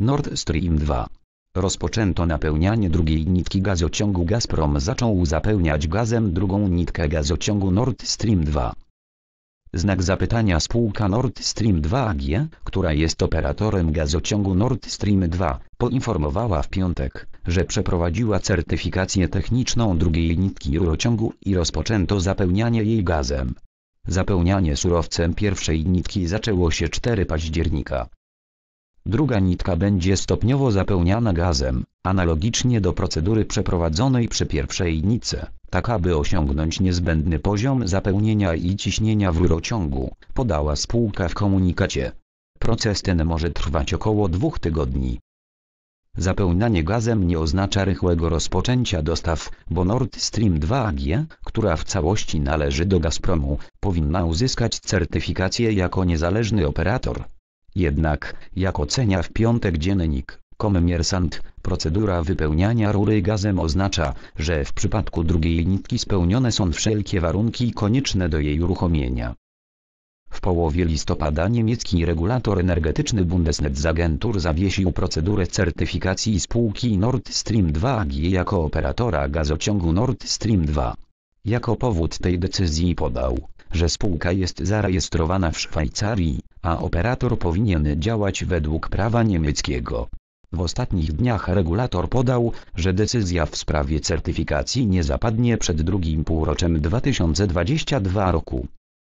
Nord Stream 2. Rozpoczęto napełnianie drugiej nitki gazociągu Gazprom zaczął zapełniać gazem drugą nitkę gazociągu Nord Stream 2. Znak zapytania spółka Nord Stream 2 AG, która jest operatorem gazociągu Nord Stream 2, poinformowała w piątek, że przeprowadziła certyfikację techniczną drugiej nitki rurociągu i rozpoczęto zapełnianie jej gazem. Zapełnianie surowcem pierwszej nitki zaczęło się 4 października druga nitka będzie stopniowo zapełniana gazem, analogicznie do procedury przeprowadzonej przy pierwszej nitce, tak aby osiągnąć niezbędny poziom zapełnienia i ciśnienia w rurociągu, podała spółka w komunikacie. Proces ten może trwać około dwóch tygodni. Zapełnianie gazem nie oznacza rychłego rozpoczęcia dostaw, bo Nord Stream 2 AG, która w całości należy do Gazpromu, powinna uzyskać certyfikację jako niezależny operator. Jednak, jak ocenia w piątek dziennik, komersant, procedura wypełniania rury gazem oznacza, że w przypadku drugiej nitki spełnione są wszelkie warunki konieczne do jej uruchomienia. W połowie listopada niemiecki regulator energetyczny Bundesnetzagentur zawiesił procedurę certyfikacji spółki Nord Stream 2 AG jako operatora gazociągu Nord Stream 2. Jako powód tej decyzji podał, że spółka jest zarejestrowana w Szwajcarii, a operator powinien działać według prawa niemieckiego. W ostatnich dniach regulator podał, że decyzja w sprawie certyfikacji nie zapadnie przed drugim półroczem 2022 roku.